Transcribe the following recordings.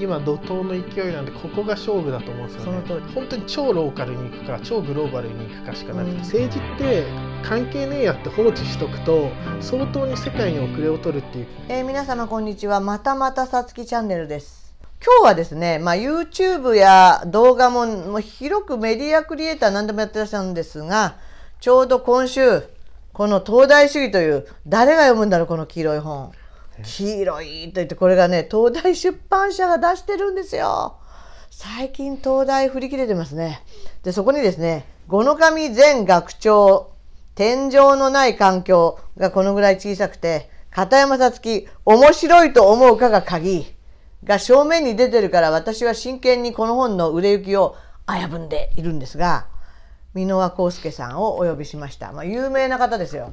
今怒涛の勢いなんでここが勝負だと思うんですよねその本当に超ローカルに行くか超グローバルに行くかしかなくて、うん、政治って関係ねえやって放置しとくと相当に世界に遅れを取るっていう、えー、皆様こんにちはまたまたさつきチャンネルです今日はですね、まあ、YouTube や動画もも広くメディアクリエイター何でもやってらっしゃるんですがちょうど今週この東大主義という誰が読むんだろうこの黄色い本黄色いと言ってこれがね東大出版社が出してるんですよ最近東大振り切れてますねでそこにですね五の神前学長天井のない環境がこのぐらい小さくて片山さつき面白いと思うかが鍵が正面に出てるから私は真剣にこの本の売れ行きを危ぶんでいるんですが箕輪康介さんをお呼びしました、まあ、有名な方ですよ。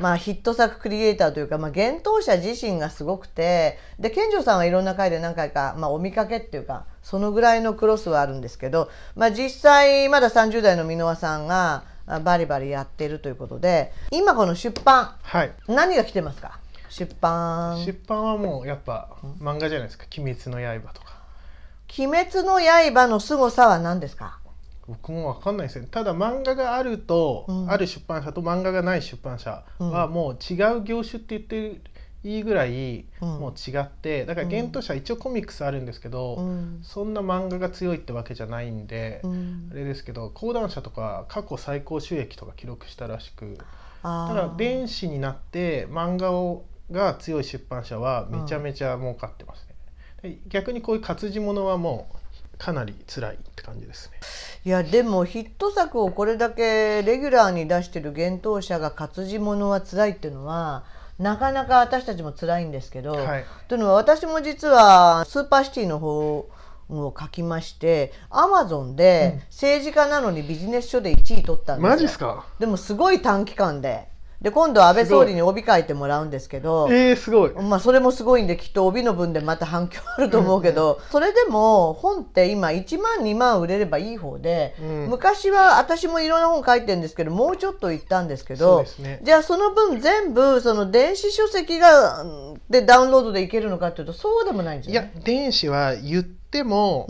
まあ、ヒット作クリエイターというか、まあ、幻冬者自身がすごくてで健丈さんはいろんな回で何回か、まあ、お見かけっていうかそのぐらいのクロスはあるんですけど、まあ、実際まだ30代の箕輪さんがバリバリやってるということで今この出版、はい、何が来てますか出版出版はもうやっぱ漫画じゃないですか「鬼滅の刃」とか「鬼滅の刃」の凄さは何ですか僕も分かんないですねただ漫画があると、うん、ある出版社と漫画がない出版社はもう違う業種って言っていいぐらいもう違って、うん、だからゲン者一応コミックスあるんですけど、うん、そんな漫画が強いってわけじゃないんで、あれですけど講談社とか過去最高収益とか記録したらしくただ電子になって漫画をが強い出版社はめちゃめちゃ儲かってますね。逆にこういう活字ものはもうかなり辛いって感じですねいやでもヒット作をこれだけレギュラーに出してる幻冬舎が活字ものは辛いっていうのはなかなか私たちも辛いんですけど、はい、というのは私も実はスーパーシティの方を書きましてアマゾンで政治家なのにビジネス書で1位取ったんですよ、うん、マジっすかでもすごい短期間でで今度は安倍総理に帯書いてもらうんですけどえー、すごい、まあ、それもすごいんできっと帯の分でまた反響あると思うけど、うん、それでも本って今1万2万売れればいい方で、うん、昔は私もいろんな本書いてるんですけどもうちょっといったんですけど、ね、じゃあその分全部その電子書籍がでダウンロードでいけるのかっていうとそうでもないんじゃないや電子は言っても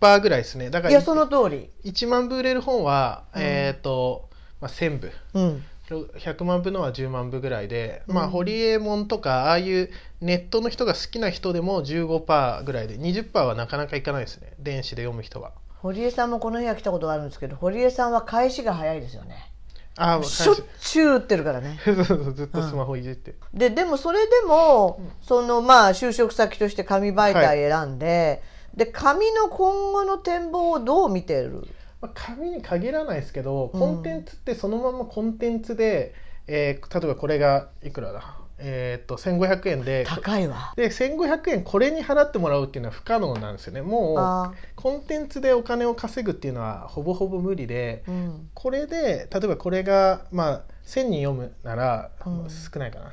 パーぐらいですね、だからいやその通り一万部売れる本は、うん、えっ、ー、と、まあ、千部。うん100万部のは10万部ぐらいで、うん、まあホリエモンとかああいうネットの人が好きな人でも15%ぐらいで20%はなかなかいかないですね電子で読む人は堀江さんもこの部屋来たことがあるんですけど堀江さんは返しが早いですよねあしょっちゅう売ってるからね ずっとスマホいじって、うん、ででもそれでも、そのまあ就職先として紙媒体選んで、はい、で紙の今後の展望をどう見てるまあ、紙に限らないですけどコンテンツってそのままコンテンツで、うん、えー、例えばこれがいくらだえー、と1500円で高いわで1500円これに払ってもらうっていうのは不可能なんですよねもうコンテンツでお金を稼ぐっていうのはほぼほぼ無理で、うん、これで例えばこれがまあ1,000人読むなら、うん、少ないかな、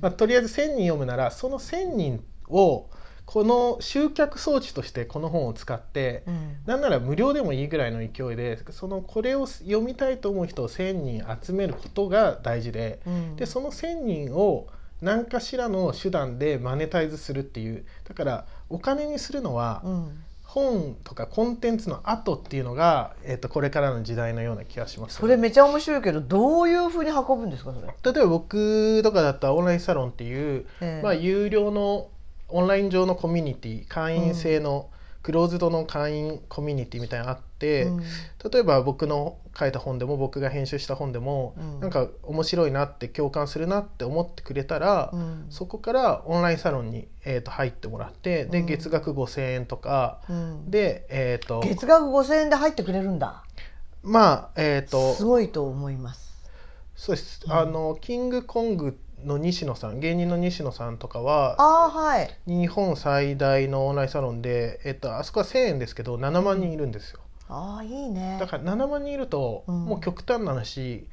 まあ、とりあえず1,000人読むならその1,000人をこの集客装置としてこの本を使って、うん、なんなら無料でもいいぐらいの勢いでそのこれを読みたいと思う人を1,000人集めることが大事でうん、でその1,000人を何かしらの手段でマネタイズするっていうだからお金にするのは、本とかコンテンツの後っていうのが、えー、とこれからの時代のような気がします、ね、それめちゃ面白いけどどういうふうに運ぶんですかそれ例えば僕とかだったらオンラインサロンっていう、まあ、有料のオンライン上のコミュニティ会員制の、クローズドの会員コミュニティみたいなのあって、うん、例えば僕の書いた本でも僕が編集した本でも、うん、なんか面白いなって共感するなって思ってくれたら、うん、そこからオンラインサロンに、えー、と入ってもらってで月額5,000円とか、で、えーと、月額5,000円で入ってくれるんだまあえっ、ー、とすごいと思いますそうです、あのキングコングの西野さん芸人の西野さんとかははい、日本最大のオンラインサロンで、えっと、あそこは1,000円ですけど7万人いるんですよ。あいいねだから7万人いると、うん、もう極端な話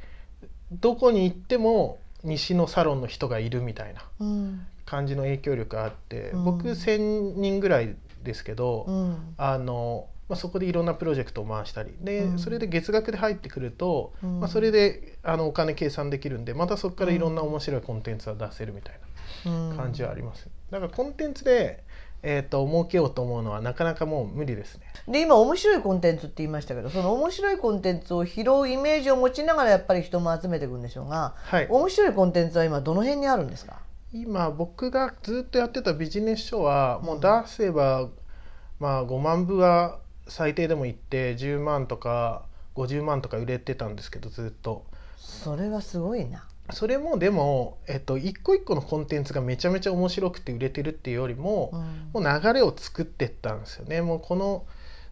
どこに行っても西のサロンの人がいるみたいな感じの影響力があって、うん、僕1,000人ぐらいですけど、うん、あのまあ、そこでいろんなプロジェクトを回したりで、それで月額で入ってくると、まあ、それであのお金計算できるんでまたそこからいろんな面白いコンテンツは出せるみたいな感じはあります。だからコンテンツでえーと、儲けようと思うのはなかなかもう無理ですね。で今面白いコンテンツって言いましたけどその面白いコンテンツを拾うイメージを持ちながらやっぱり人も集めていくんでしょうが、はい、面白いコンテンツは今どの辺にあるんですか今僕がずっとやってたビジネス書はもう出せば、まあ、5万部は最低でも行って10万とか50万とか売れてたんですけどずっとそれはすごいなそれもでも、えっと、一個一個のコンテンツがめちゃめちゃ面白くて売れてるっていうよりも、うん、もう流れを作ってったんですよねもうこの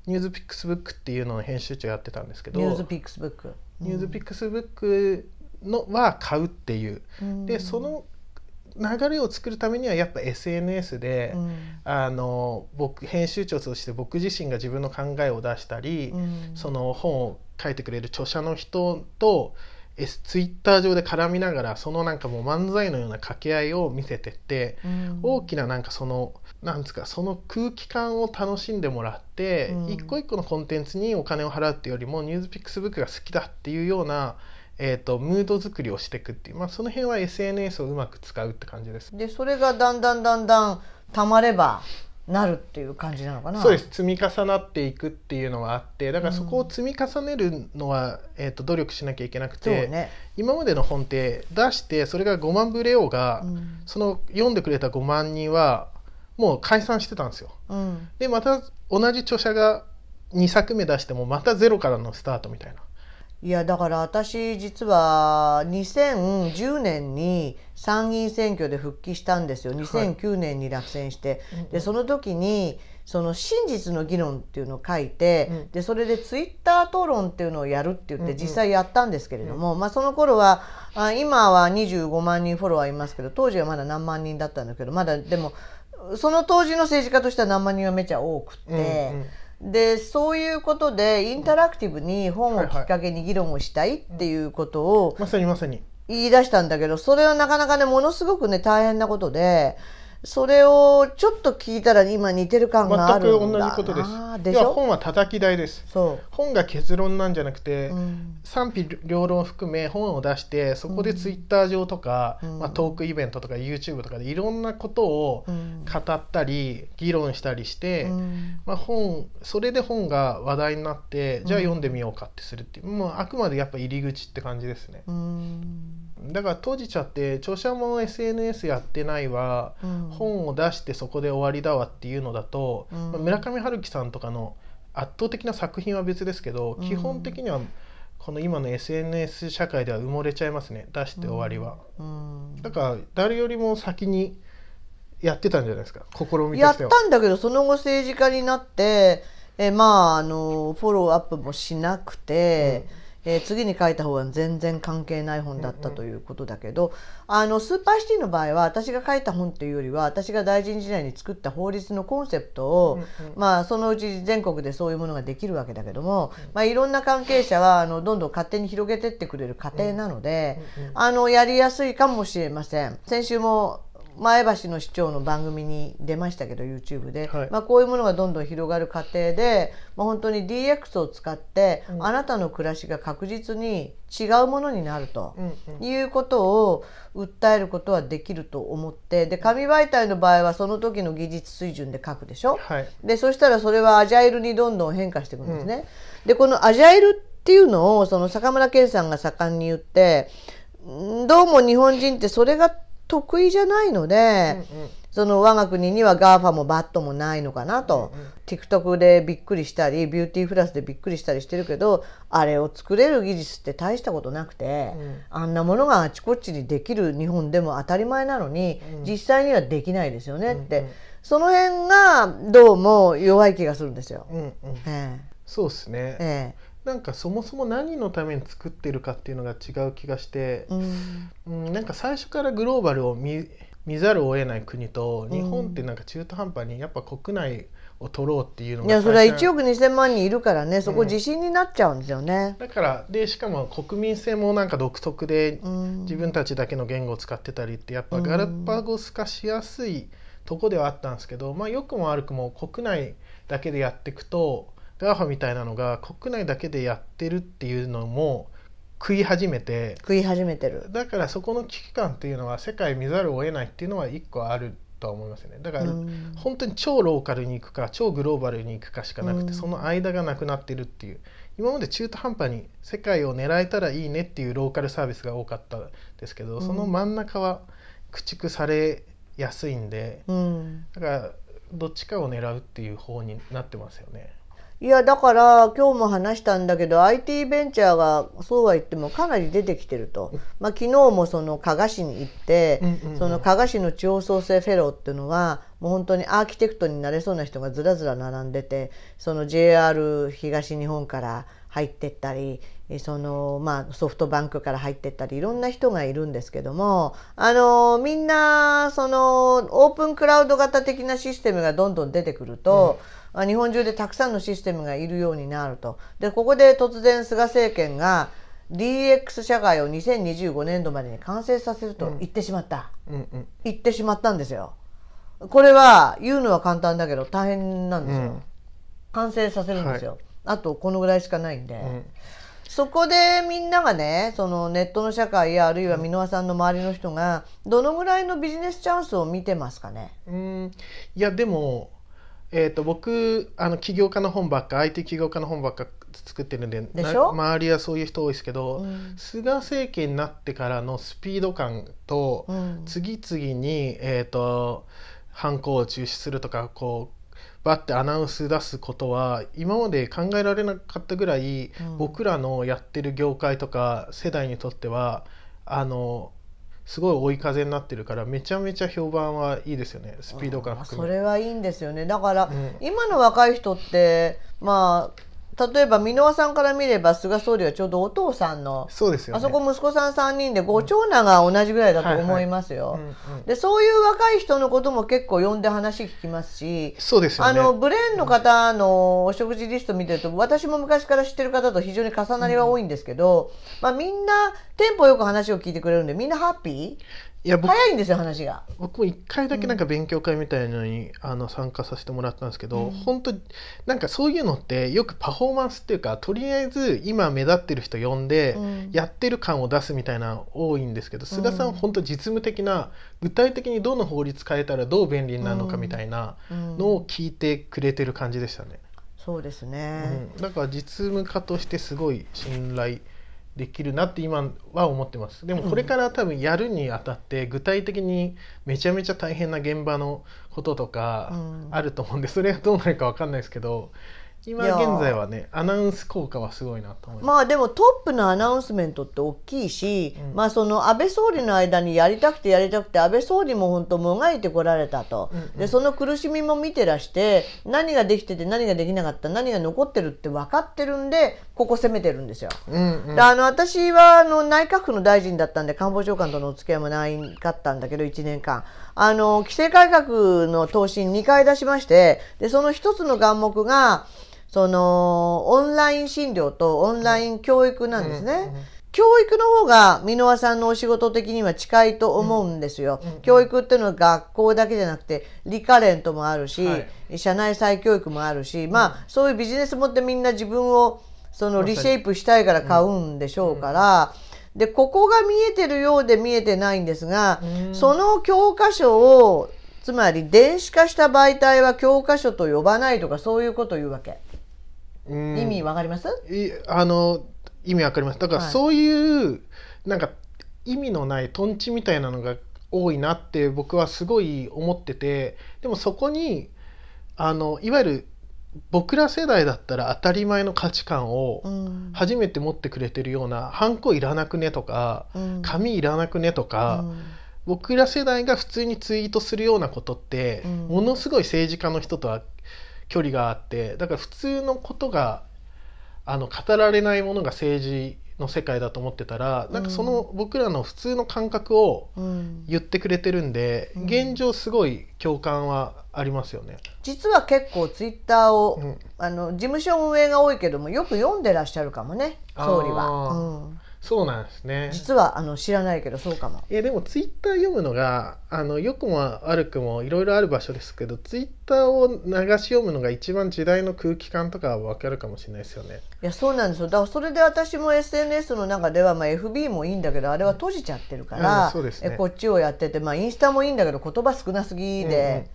ニュースピックスブックっていうのの編集長やってたんですけどニュースピックスブック、ニュースピックスブックのは買うっていう、うん、でその流れを作るためにはやっぱ SNS で、うん、あの僕編集長として僕自身が自分の考えを出したり、うん、その本を書いてくれる著者の人とツイッター上で絡みながらそのなんかもう漫才のような掛け合いを見せてって、うん、大きななんかそのなんですかその空気感を楽しんでもらって、一個一個のコンテンツにお金を払うっていうよりも「ニュースピックスブックが好きだっていうようなえーと、ムード作りをしていくっていう、まあ、その辺は SNS をうまく使うって感じですでそれがだんだんだんだんたまればなるっていう感じなのかなそうです積み重なっていくっていうのはあってだからそこを積み重ねるのは、うん、えーと、と努力しなきゃいけなくて、ね、今までの本って出してそれが5万部レオが、うん、その読んでくれた5万人はもう解散してたんですよ。うん、でまた同じ著者が2作目出してもまたゼロからのスタートみたいな。いやだから私実は2010年に参議院選挙で復帰したんですよ2009年に落選して、はい、でその時にその真実の議論っていうのを書いて、うん、でそれでツイッター討論っていうのをやるって言って実際やったんですけれども、うんうん、まあ、その頃はあ今は25万人フォロワーいますけど当時はまだ何万人だったんだけどまだでもその当時の政治家としては何万人はめちゃ多くて。うんうんでそういうことでインタラクティブに本をきっかけに議論をしたいっていうことをまさにまさに言い出したんだけどそれはなかなかねものすごくね大変なことでそれをちょっと聞いたら今似てる感があるんだ全く同じことですで本は叩き台です本が結論なんじゃなくて、うん、賛否両論含め本を出してそこでツイッター上とか、うん、まあ、トークイベントとか YouTube とかでいろんなことを語ったり、議論したりして、うん、まあ本、それで本が話題になってじゃあ読んでみようかってするっていう、もうあくまでやっぱ入り口って感じですね。だから閉じちゃって著者も SNS やってないわ、うん、本を出してそこで終わりだわっていうのだと、うん、村上春樹さんとかの圧倒的な作品は別ですけど、うん、基本的にはこの今の SNS 社会では埋もれちゃいますね出して終わりは、だから誰よりも先にやってたんじゃないですか試みやったんだけどその後政治家になってえまああのフォローアップもしなくて。えー、次に書いた方は全然関係ない本だったということだけど、うんうん、あのスーパーシティの場合は私が書いた本っていうよりは私が大臣時代に作った法律のコンセプトを、うんうん、まあ、そのうち全国でそういうものができるわけだけども、うん、まあ、いろんな関係者はあのどんどん勝手に広げてってくれる過程なので、うんうん、あのやりやすいかもしれません。先週も前橋の市長の番組に出ましたけど YouTube で、はい、まあ、こういうものがどんどん広がる過程で、まあ、本当に DX を使って、うん、あなたの暮らしが確実に違うものになると、いうことを訴えることはできると思ってで紙媒体の場合はその時の技術水準で書くでしょ、はい、でそしたらそれはアジャイルにどんどん変化していくんですね。うん、でこのアジャイルっていうのをその坂村健さんが盛んに言ってどうも日本人ってそれが得意じゃないので、うんうん、その我が国には GAFA も BAT もないのかなと、うんうん、TikTok でびっくりしたりビューティーフラスでびっくりしたりしてるけどあれを作れる技術って大したことなくて、うん、あんなものがあちこちにできる日本でも当たり前なのに、うん、実際にはできないですよねって、うんうん、その辺がどうも弱い気がするんですよ。うんうんえー、そうですね、えーなんかそもそも何のために作ってるかっていうのが違う気がして、うん、なんか最初からグローバルを見見ざるを得ない国と日本ってなんか中途半端にやっぱ国内を取ろうっていうのがいやそれは1億2,000万人いるからねそこ自信になっちゃうんですよね、うん、だからでしかも国民性もなんか独特で、うん、自分たちだけの言語を使ってたりってやっぱガラパゴス化しやすいとこではあったんですけど、まあ良くも悪くも国内だけでやっていくとガーファみたいなのが国内だけでやってるっていうのも食い始めて食い始めてるだからそこの危機感っていうのは世界見ざるを得ないっていうのは一個あるとは思いますねだから、本当に超ローカルに行くか超グローバルに行くかしかなくて、その間がなくなってるっていう今まで中途半端に世界を狙えたらいいねっていうローカルサービスが多かったですけど、その真ん中は駆逐されやすいんで、だからどっちかを狙うっていう方になってますよね。いやだから今日も話したんだけど IT ベンチャーがそうは言ってもかなり出てきてると、まあ、昨日もその加賀市に行って、その加賀市の地方創生フェローっていうのはもう本当にアーキテクトになれそうな人がずらずら並んでてその JR 東日本から入ってったりそのまあ、ソフトバンクから入ってったりいろんな人がいるんですけどもあのみんなそのオープンクラウド型的なシステムがどんどん出てくると、うん、日本中でたくさんのシステムがいるようになるとでここで突然菅政権が DX 社会を2025年度までに完成させると言ってしまった、うんうんうん、言ってしまったんですよ。これは言うのは簡単だけど大変なんですよ。完成させるんですよ。あとこのぐらいしかないんで。そこでみんながねそのネットの社会やあるいは箕輪さんの周りの人がどのぐらいのビジネスチャンスを見てますかねうんいやでも、えーと、僕あの起業家の本ばっか IT 起業家の本ばっか作ってるんで周りはそういう人多いですけど、うん、菅政権になってからのスピード感と、うん、次々に、えーと犯行を中止するとかこうバッてアナウンス出すことは今まで考えられなかったぐらい、うん、僕らのやってる業界とか世代にとってはあのすごい追い風になってるからめちゃめちゃ評判はいいですよねスピード感含めそれはいいんですよねだから、うん、今の若い人ってまあ例えば箕輪さんから見れば菅総理はちょうどお父さんのそうですよ、ね、あそこ息子さん3人でご長男が同じぐらいだと思いますよ。でそういう若い人のことも結構呼んで話聞きますしそうですよ、ね、あのブレーンの方のお食事リスト見てると私も昔から知ってる方と非常に重なりは多いんですけど、うん、まあ、みんなテンポよく話を聞いてくれるんでみんなハッピーいや僕早いんですよ話が僕も1回だけなんか勉強会みたいなのに、うん、あの参加させてもらったんですけど、うん、本当なんかそういうのってよくパフォーマンスっていうかとりあえず今目立ってる人呼んで、やってる感を出すみたいな多いんですけど菅さん本当実務的な具体的にどの法律変えたらどう便利になるのかみたいなのを聞いてくれてる感じでしたね。そうですね、うん、だから実務家としてすごい信頼。できるなって今は思ってますでもこれから多分やるにあたって具体的にめちゃめちゃ大変な現場のこととかあると思うんでそれがどうなるか分かんないですけど今現在はねアナウンス効果はすごいなと思いますまあでもトップのアナウンスメントって大きいし、うん、まあその安倍総理の間にやりたくてやりたくて安倍総理も本当もがいてこられたと、うんうん、でその苦しみも見てらして何ができてて何ができなかった何が残ってるって分かってるんでここ攻めてるんですよ。うんうん、あの私はあの内閣府の大臣だったんで官房長官とのお付き合いもないかったんだけど1年間あの規制改革の答申2回出しましてでその1つの眼目がそのオンライン診療とオンライン教育なんですね。うんうん教育の方が箕輪さんのお仕事的には近いと思うんですよ。うんうん、教育っていうのは学校だけじゃなくてリカレントもあるし、はい、社内再教育もあるし、うん、まあそういうビジネスもってみんな自分をそのリシェイプしたいから買うんでしょうから、でここが見えてるようで見えてないんですが、その教科書をつまり電子化した媒体は教科書と呼ばないとかそういうこと言うわけ。意味わかりますいあの意味わかりますだからそういう、はい、なんか意味のないとんちみたいなのが多いなって僕はすごい思っててでもそこにあのいわゆる僕ら世代だったら当たり前の価値観を初めて持ってくれてるような「ハンコいらなくね」とか「紙いらなくね」とか、僕ら世代が普通にツイートするようなことって、ものすごい政治家の人とは距離があってだから普通のことがあの語られないものが政治の世界だと思ってたらなんかその僕らの普通の感覚を言ってくれてるんで、うん、現状すごい共感はありますよね。実は結構ツイッターを、うん、あの事務所運営が多いけどもよく読んでらっしゃるかもね総理は、うん。そうなんですね実はあの知らないけどそうかもいやでもツイッター読むのがあのよくも悪くもいろいろある場所ですけどツイッターを流し読むのが一番時代の空気感とかは分かるかもしれないですよねいやそうなんですよだからそれで私も SNS の中では、まあ、FB もいいんだけどあれは閉じちゃってるから、うんね、えこっちをやってて、まあ、インスタもいいんだけど言葉少なすぎで、うんうん、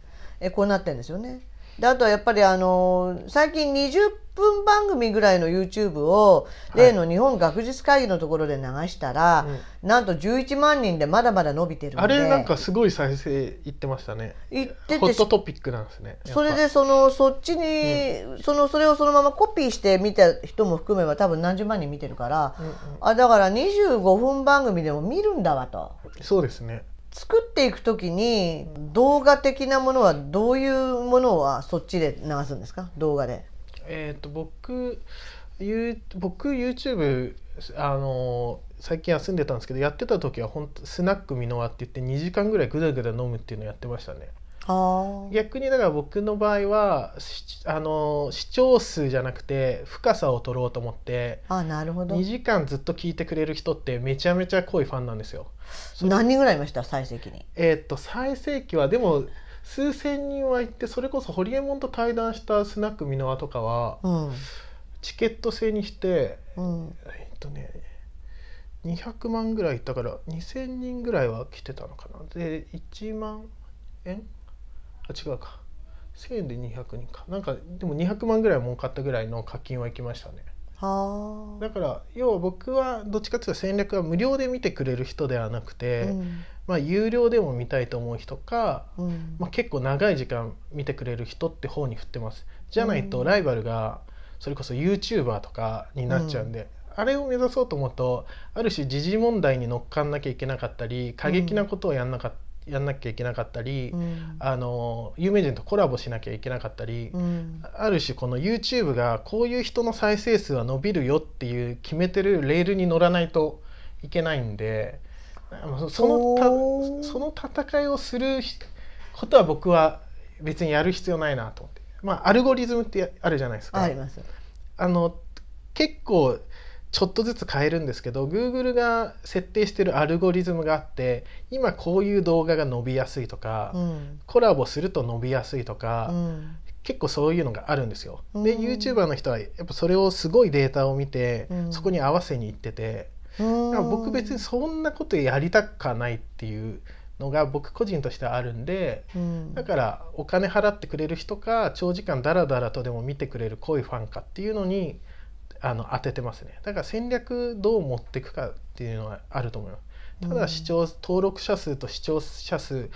えこうなってるんですよねであとはやっぱりあの最近20分番組ぐらいの YouTube を例の日本学術会議のところで流したら、はいなんと11万人でまだまだ伸びてるんであれなんかすごい再生いってましたねいっててホットトピックなんですねそれでそのそっちに、うん、そのそれをそのままコピーして見た人も含めば多分何十万人見てるから、うんうん、あだから25分番組でも見るんだわとそうですね作っていくときに動画的なものはどういうものはそっちで流すんですか動画で。えーと、僕ゆ僕 YouTube あの最近休んでたんですけどやってた時は本当スナック美濃和って言って2時間ぐらいぐだぐだ飲むっていうのやってましたね。逆にだから僕の場合はあの視聴数じゃなくて深さを取ろうと思ってあなるほど2時間ずっと聞いてくれる人ってめちゃめちゃ濃いファンなんですよ。何人ぐらいいました最盛期に。えー、っと最盛期はでも数千人は行ってそれこそホリエモンと対談したスナック箕輪とかは、うん、チケット制にして、うん、えっとね200万ぐらいいったから2,000人ぐらいは来てたのかなで1万円あ違うか1000円で200人かなんかでも200万ぐらい儲かったぐらいの課金は行きましたねだから要は僕はどっちかというと戦略は無料で見てくれる人ではなくて、うん、まあ、有料でも見たいと思う人か、うん、まあ、結構長い時間見てくれる人って方に振ってますじゃないとライバルがそれこそ YouTuber とかになっちゃうんで、うん、あれを目指そうと思うとある種時事問題に乗っかんなきゃいけなかったり過激なことをやんなかったやんなきゃいけなかったり、うん、あの有名人とコラボしなきゃいけなかったり、うん、ある種この YouTube がこういう人の再生数は伸びるよっていう決めてるレールに乗らないといけないんでそのたその戦いをすることは僕は別にやる必要ないなと思って、まあ、アルゴリズムってあるじゃないですか。ありますあの結構ちょっとずつ変えるんですけど Google が設定してるアルゴリズムがあって今こういう動画が伸びやすいとか、うん、コラボすると伸びやすいとか、うん、結構そういうのがあるんですよ。で YouTuber の人はやっぱそれをすごいデータを見て、そこに合わせに行ってて、僕別にそんなことやりたくはないっていうのが僕個人としてあるんで、うん、だからお金払ってくれる人か長時間ダラダラとでも見てくれる濃いファンかっていうのにあの当ててますねだから戦略どう持っていくかっていうのはあると思いますただ視聴、うん、登録者数と視聴者数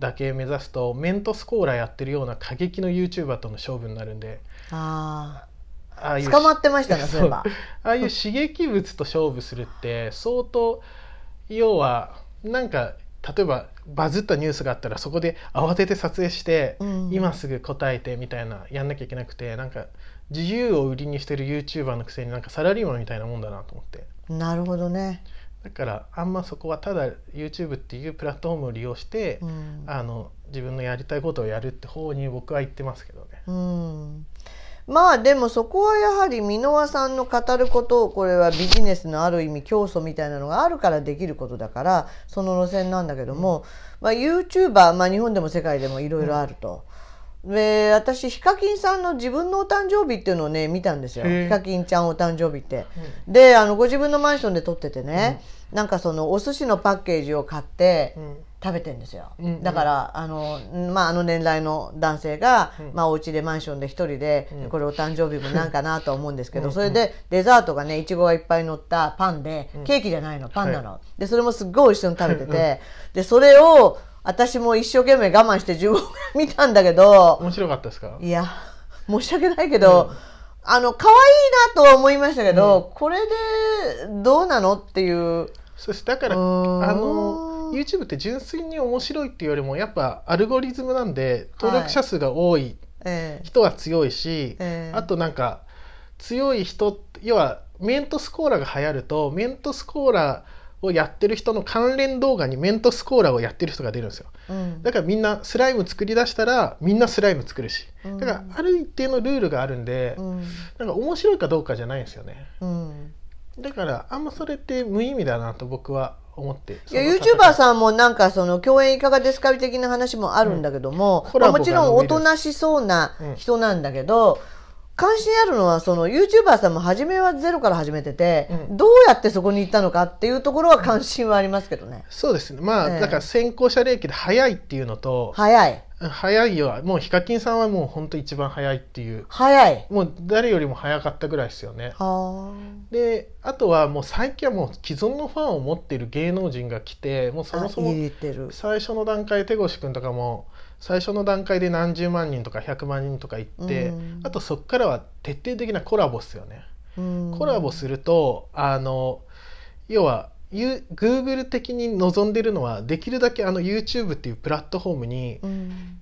だけ目指すとメントスコーラやってるような過激の YouTuber との勝負になるんでああ捕まってましたねそういえばああいう刺激物と勝負するって相当要はなんか例えばバズったニュースがあったらそこで慌てて撮影して、うん、今すぐ答えてみたいなやんなきゃいけなくてなんか自由を売りにしてる YouTuber のくせになんかサラリーマンみたいなもんだなと思ってなるほどねだからあんまそこはただ YouTube っていうプラットフォームを利用して、うん、あの自分のやりたいことをやるって方に僕は言ってますけどね。うんまあでもそこはやはり箕輪さんの語ることをこれはビジネスのある意味競争みたいなのがあるからできることだからその路線なんだけども、うん、まあ、YouTuber、まあ、日本でも世界でもいろいろあると。うんで私ヒカキンさんの自分のお誕生日っていうのをね見たんですよヒカキンちゃんお誕生日って、うん、であのご自分のマンションで撮っててね、うん、なんかそのお寿司のパッケージを買って食べてんですよ、うん、だからあの,、まあ、あの年代の男性が、うんまあ、お家でマンションで一人で、これお誕生日もなんかなと思うんですけどそれでデザートがねいちごがいっぱい乗ったパンでケーキじゃないのパンなの、はい、でそれもすっごい一緒に食べてて、でそれを私も一生懸命我慢して15回見たんだけど面白かったですかいや申し訳ないけど、うん、あの可愛いなと思いましたけど、うん、これでどうなのっていうそうですだからあの YouTube って純粋に面白いっていうよりもやっぱアルゴリズムなんで登録者数が多い人は強いし、はいえー、あとなんか強い人要はメントスコーラが流行るとメントスコーラをやってる人の関連動画にメントスコーラをやってる人が出るんですよ、うん、だからみんなスライム作り出したらみんなスライム作るし、うん、だからある一定のルールがあるんで、うん、なんか面白いかどうかじゃないんですよね、うん、だからあんまそれって無意味だなと僕は思っていや YouTuber さんもなんかその共演いかがですか的な話もあるんだけども、うんまあ、もちろんおとなしそうな人なんだけど、うん関心あるのはその YouTuber さんも初めはゼロから始めてて、うん、どうやってそこに行ったのかっていうところは関心はありますけどね。そうですねまあ、えだから先行者利益で早いっていうのと早い早いよもうヒカキンさんはもう本当一番早いっていう早いもう誰よりも早かったぐらいですよね。であとはもう最近はもう既存のファンを持っている芸能人が来てもうそもそも最初の段階手越君とかも。最初の段階で何十万人とか100万人とか行って、うん、あとそこからは徹底的なコラボっすよね。うん、コラボするとあの要は Google 的に望んでるのはできるだけあの YouTube っていうプラットフォームに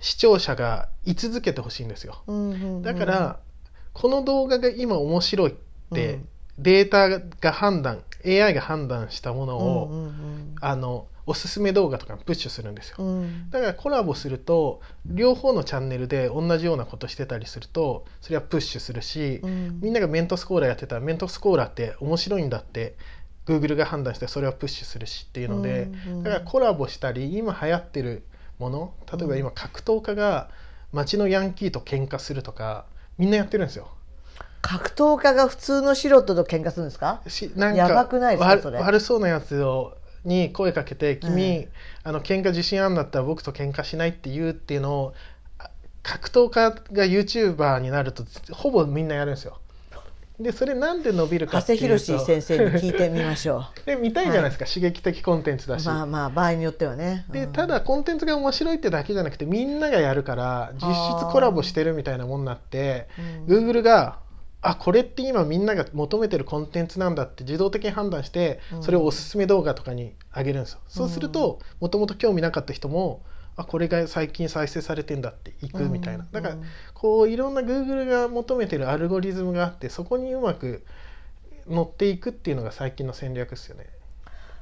視聴者が居続けてほしいんですよ、うんうんうん、だからこの動画が今面白いって、データが判断 AI が判断したものを、うんうんうん、あのおすすめ動画とかプッシュするんですよ、うん、だからコラボすると両方のチャンネルで同じようなことしてたりするとそれはプッシュするし、うん、みんながメントスコーラやってたらメントスコーラって面白いんだって Google が判断してそれはプッシュするしっていうので、うんうん、だからコラボしたり今流行ってるもの例えば今格闘家が街のヤンキーと喧嘩するとかみんなやってるんですよ。格闘家が普通の素人と喧嘩するんですか？しなんか悪そうなやつをに声かけて「君、うん、あの喧嘩自信あんだったら僕と喧嘩しない」って言うっていうのを格闘家が YouTuber になるとほぼみんなやるんですよ。でそれなんで伸びるかっていうと長谷博先生に聞いてみましょう で見たいじゃないですか、はい、刺激的コンテンツだしまあまあ場合によってはね、うん、でただコンテンツが面白いってだけじゃなくてみんながやるから実質コラボしてるみたいなもんなって、うん、Google があこれって今みんなが求めてるコンテンツなんだって自動的に判断してそれをおすすめ動画とかに上げるんですよ、うん、そうするともともと興味なかった人もあこれが最近再生されてんだっていくみたいな、だからこういろんな Google が求めてるアルゴリズムがあってそこにうまく乗っていくっていうのが最近の戦略ですよね。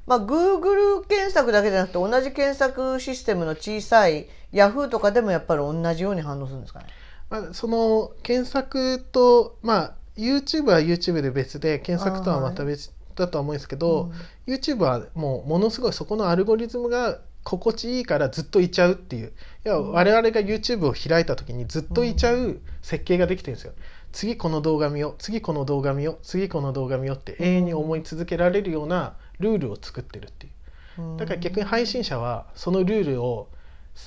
まあ、Google 検索だけじゃなくて同じ検索システムの小さい Yahoo とかでもやっぱり同じように反応するんですかねまあ、その検索と、まあ、YouTube は YouTube で別で検索とはまた別だとは思うんですけど、はい、うん、YouTube はもうものすごいそこのアルゴリズムが心地いいからずっといちゃうっていういや我々が YouTube を開いた時にずっといちゃう設計ができてるんですよ。次この動画見よ次この動画見よ次この動画見よって永遠に思い続けられるようなルールを作ってるっていう。だから逆に配信者はそのルールを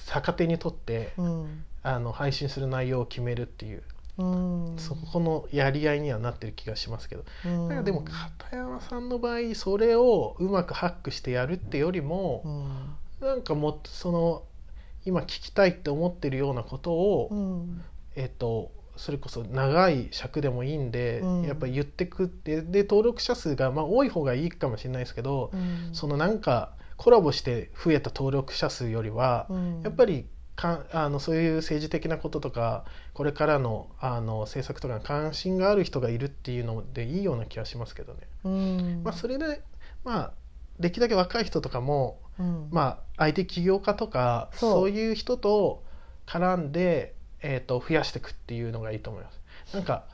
逆手にとって、うん、あの配信する内容を決めるっていうそこのやり合いにはなってる気がしますけど、うん、だかでも片山さんの場合それをうまくハックしてやるってよりも、うん、なんかもっとその今聞きたいって思ってるようなことを、うん、えっとそれこそ長い尺でもいいんで、うん、やっぱ言ってくってで登録者数がまあ多い方がいいかもしれないですけど、うん、そのなんかコラボして増えた登録者数よりは、やっぱりかあのそういう政治的なこととかこれからのあの政策とか関心がある人がいるっていうのでいいような気はしますけどね。うんまあ、それで、まあ、できるだけ若い人とかも、うん、まあ、IT 起業家とかそういう人と絡んで、えーと、と増やしていくっていうのがいいと思います。なんか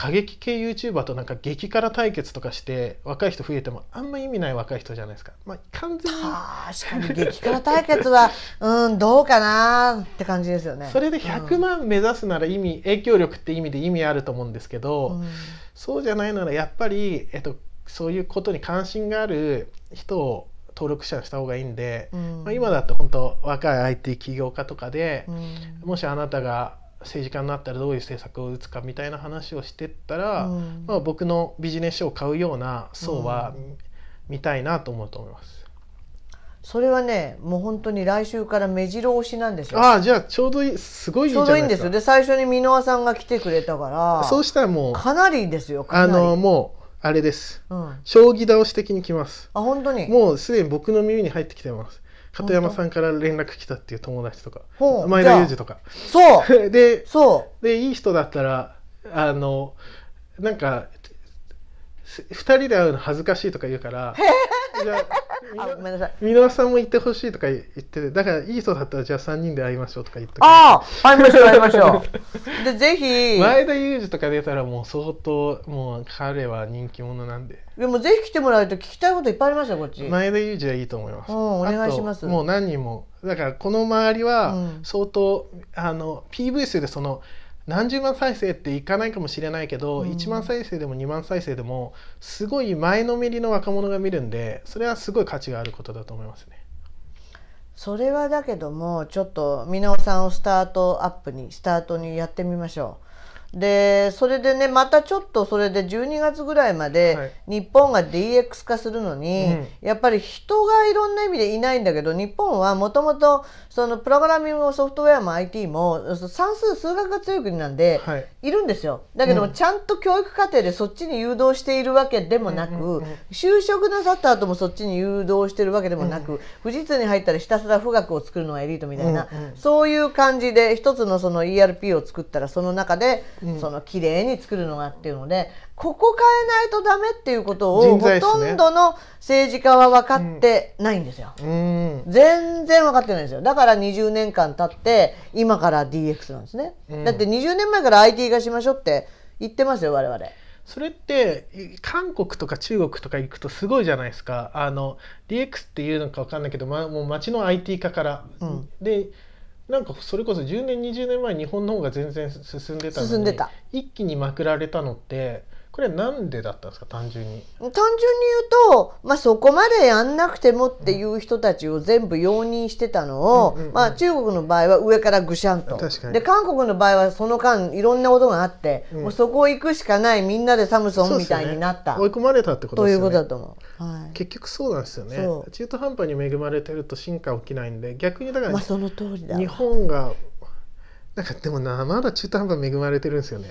過激系 YouTuber となんか激辛対決とかして若い人増えてもあんま意味ない若い人じゃないですか、まあ、完全に確かに激辛対決は うんどうかなって感じですよねそれで100万目指すなら意味、うん、影響力って意味で意味あると思うんですけど、うん、そうじゃないならやっぱり、えっと、そういうことに関心がある人を登録者した方がいいんで、うん、まあ、今だと本当若い IT 起業家とかで、もしあなたが政治家になったらどういう政策を打つかみたいな話をしてったら、うん、まあ、僕のビジネス書を買うような層は見たいなと思うと思います。それはねもう本当に来週から目白押しなんですよああじゃあちょうどいいすごいすかちょうどいいんですよで最初に箕輪さんが来てくれたからそうしたらもうかなりですよあのもうあれです、うん、将棋倒し的に来ますあ本当にもうすでに僕の耳に入ってきてます片山さんから連絡来たっていう友達とか前田裕二とかそう でそうでいい人だったらあのなんか2人で会うの恥ずかしいとか言うからじゃああごめんなさい箕輪さんも行ってほしいとか言っててだからいい人だったらじゃあ3人で会いましょうとか言ってああ会いましょう会いましょう でぜひ前田裕二とか出たらもう相当もう彼は人気者なんででもぜひ来てもらうと聞きたいこといっぱいありましたこっち前田裕二はいいと思います、うん、お願いしますもう何人もだからこの周りは相当、うん、あの PV 数でその「何十万再生っていかないかもしれないけど、うん、1万再生でも2万再生でもすごい前のめりの若者が見るんでそれはすごい価値があることだと思いますね。それはだけどもちょっと箕面さんをスタートアップにスタートにやってみましょう。でそれでねまたちょっとそれで12月ぐらいまで日本が DX 化するのに、はいやっぱり人がいろんな意味でいないんだけど日本はもともとそのプログラミングもソフトウェアも IT も算数数学が強い国なんで、はい、いるんですよだけども、ちゃんと教育課程でそっちに誘導しているわけでもなく、うん就職なさった後もそっちに誘導してるわけでもなく、うん、富士通に入ったらひたすら富岳を作るのがエリートみたいな、うんうん、そういう感じで一つのその ERP を作ったらその中でその綺麗に作るのがっていうのでここ変えないとダメっていうことを、ほとんどの政治家は分かってないんですよ、全然分かってないんですよだから20年間経って今から DX なんですね、だって20年前から IT 化しましょうって言ってますよ我々。それって韓国とか中国とか行くとすごいじゃないですかあの DX っていうのか分かんないけど、ま、もう街の IT 化から、うん、でなんかそれこそ10年20年前日本の方が全然進んでたのに一気にまくられたのってこれなんでだったんですか単純に単純に言うと、まあ、そこまでやんなくてもっていう人たちを全部容認してたのを、まあ、中国の場合は上からぐしゃんとで韓国の場合はその間いろんなことがあって、うん、もうそこ行くしかないみんなでサムソンみたいになった、ね、追い込まれたってことですよねということだと思う、はい、結局そうなんですよね中途半端に恵まれてると進化起きないんで逆にだから、まあ、その通りだ日本がなんかでもなまだ中途半端恵まれてるんですよね。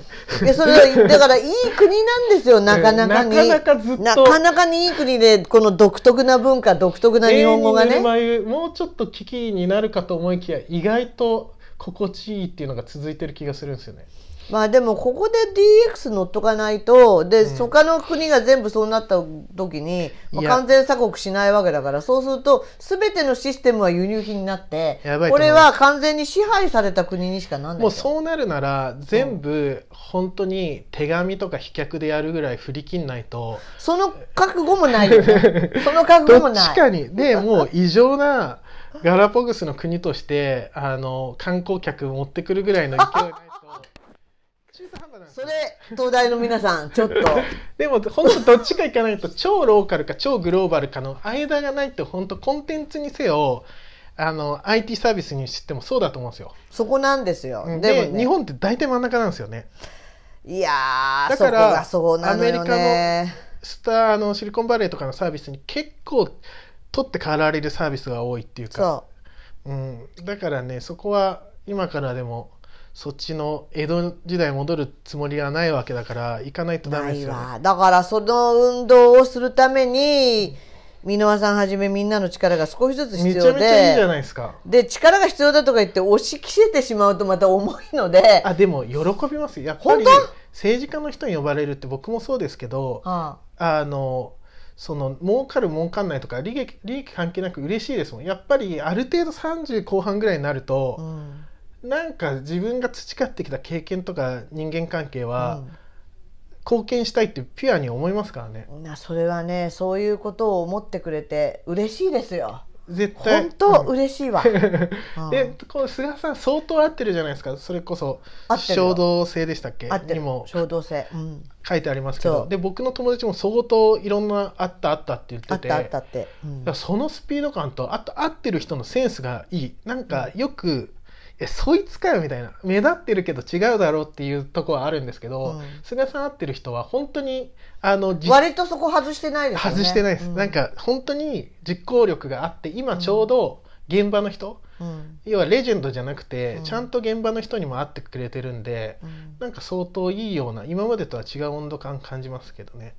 いそれだからいい国なんですよなかなかに。なかなかなかなかにいい国でこの独特な文化独特な日本語がね。もうちょっと危機になるかと思いきや意外と心地いいっていうのが続いてる気がするんですよね。まあでもここで DX 乗っとかないとで、うん、他の国が全部そうなった時に、まあ、完全鎖国しないわけだからそうすると全てのシステムは輸入品になってこれは完全に支配された国にしかなんないもうそうなるなら全部本当に手紙とか飛脚でやるぐらい振り切んないと、その覚悟もないよね その覚悟もない確かにでもう異常なガラポグスの国としてあの観光客持ってくるぐらいの勢いそれ東大の皆さんちょっと でも本当どっちか行かないと超ローカルか超グローバルかの間がないと本当コンテンツにせよあの IT サービスにしてもそうだと思うんですよそこなんですよでも、ね、日本って大体真ん中なんですよねいやだからアメリカのスターのシリコンバレーとかのサービスに結構取って代わられるサービスが多いっていうかう、うん、だからねそこは今からでもそっちの江戸時代戻るつもりはないわけだから行かないとダメですよ、ね、だからその運動をするために箕輪さんはじめみんなの力が少しずつ必要でで力が必要だとか言って押し着せてしまうとまた重いのであでも喜びますやっぱり政治家の人に呼ばれるって僕もそうですけど、あのその儲かる儲かんないとか利益利益関係なく嬉しいですもんやっぱりある程度30後半ぐらいになると、うんなんか自分が培ってきた経験とか人間関係は、貢献したいってピュアに思いますからね。なそれはねそういうことを思ってくれて嬉しいですよ。絶対本当嬉しいわ。で、この菅さん相当合ってるじゃないですか。それこそ衝動性でしたっけ？にも衝動性、うん、書いてありますけど、で僕の友達も相当いろんなあったあったって言ってて、あったあったって、うん、そのスピード感とあと合ってる人のセンスがいい。なんかよく、えそいつかよみたいな目立ってるけど違うだろうっていうとこはあるんですけど、うん、菅さん会ってる人は本当にあの割とそこ外してないですね外してないです、うん、なんか本当に実行力があって今ちょうど現場の人、うん、要はレジェンドじゃなくて、うん、ちゃんと現場の人にも会ってくれてるんで、うん、なんか相当いいような今までとは違う温度感感じますけどね。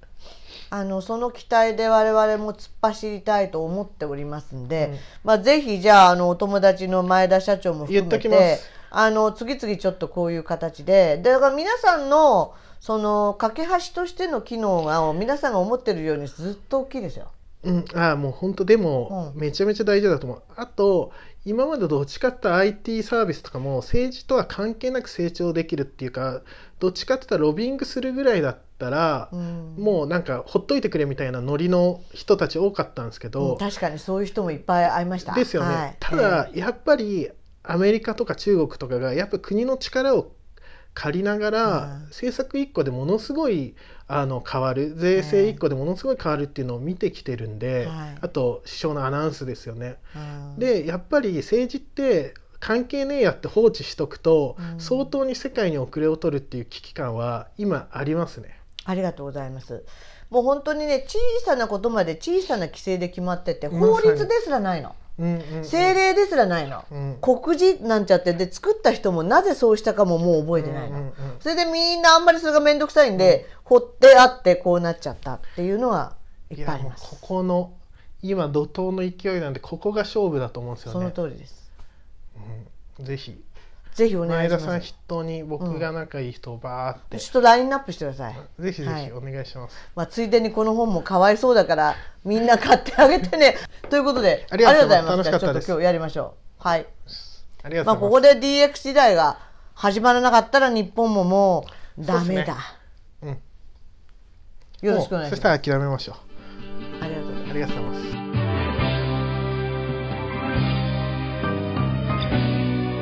あのその期待で我々も突っ走りたいと思っておりますんで、うん、まあ、ぜひじゃああのお友達の前田社長も含めてあの次々ちょっとこういう形でだから皆さんのその架け橋としての機能が皆さんが思ってるようにずっと大きいですよ。うん、あもう本当でも、めちゃめちゃ大事だと思う、うん、あと今までどっちかって IT サービスとかも政治とは関係なく成長できるっていうかどっちかって言ったらロビングするぐらいだったら、うん、もうなんかほっといてくれみたいなノリの人たち多かったんですけど、うん、確かにそういう人もいっぱい会いましたですよね、はい、ただやっぱりアメリカとか中国とかがやっぱ国の力を借りながら、うん、政策1個でものすごいあの変わる税制1個でものすごい変わるっていうのを見てきてるんで、はい、あと首相のアナウンスですよね。でやっぱり政治って関係ねえやって放置しとくと、うん、相当に世界に遅れを取るっていう危機感は今ありますね。ありがとうございます。もう本当にね小さなことまで小さな規制で決まってて法律ですらないの。政令ですらないの、うん、告示なんちゃってで作った人もなぜそうしたかももう覚えてないの、うんうんうん、それでみんなあんまりそれが面倒くさいんで、うん、掘ってあってこうなっちゃったっていうのはいっぱいありますここの今怒涛の勢いなんでここが勝負だと思うんですよねその通りですぜひぜひお願いします。前田さん筆頭に僕が仲いい人をバーって、うん、ちょっとラインナップしてください。ぜひぜひお願いします。まあついでにこの本もかわいそうだから みんな買ってあげてね。ということでありがとうございました。ちょっと今日やりましょう。はい。ありがとうございまあここで DX 時代が始まらなかったら日本ももうダメだ。うね、うん。よろしくお願いします。そしたら諦めましょう。ありがとうございます。